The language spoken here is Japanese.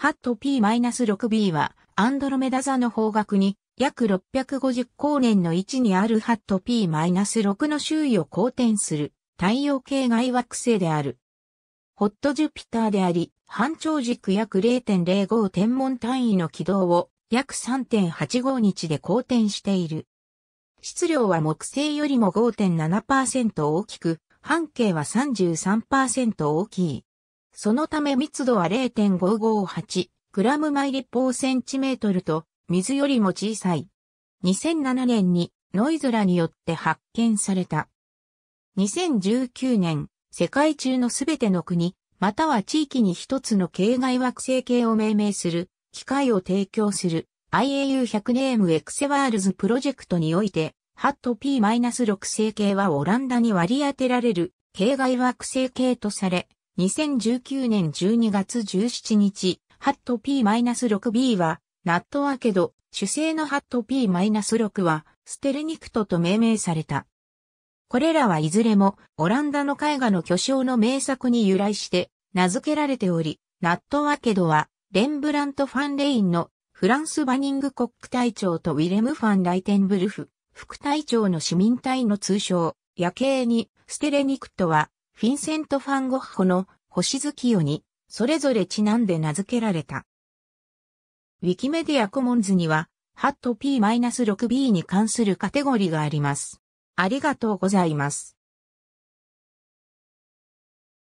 ハット P-6b はアンドロメダ座の方角に約650光年の位置にあるハット P-6 の周囲を公転する太陽系外惑星である。ホットジュピターであり、半長軸約0.05天文単位の軌道を約3.85日で公転している。質量は木星よりも5.7%大きく、半径は33%大きい。そのため密度は0.558 g 毎立方センチメートルと水よりも小さい。2007年にノイズラによって発見された。2019年、世界中のすべての国、または地域に一つの系外惑星系を命名する、機械を提供する IAU100 ネームエクセワールズプロジェクトにおいて、ハット P-6 星系はオランダに割り当てられる、系外惑星系とされ、2019年12月17日、ハット P-6B は、ナットアケド、主製のハット P-6 は、ステルニクトと命名された。これらはいずれも、オランダの絵画の巨匠の名作に由来して、名付けられており、ナットアケドは、レンブラント・ファン・レインの、フランス・バニング・コック隊長とウィレム・ファン・ライテンブルフ、副隊長の市民隊の通称、夜景に、ステレニクトは、フィンセント・ファン・ゴッホの星月夜に、それぞれちなんで名付けられた。ウィキメディアコモンズには、ハット P-6B に関するカテゴリがあります。ありがとうございます。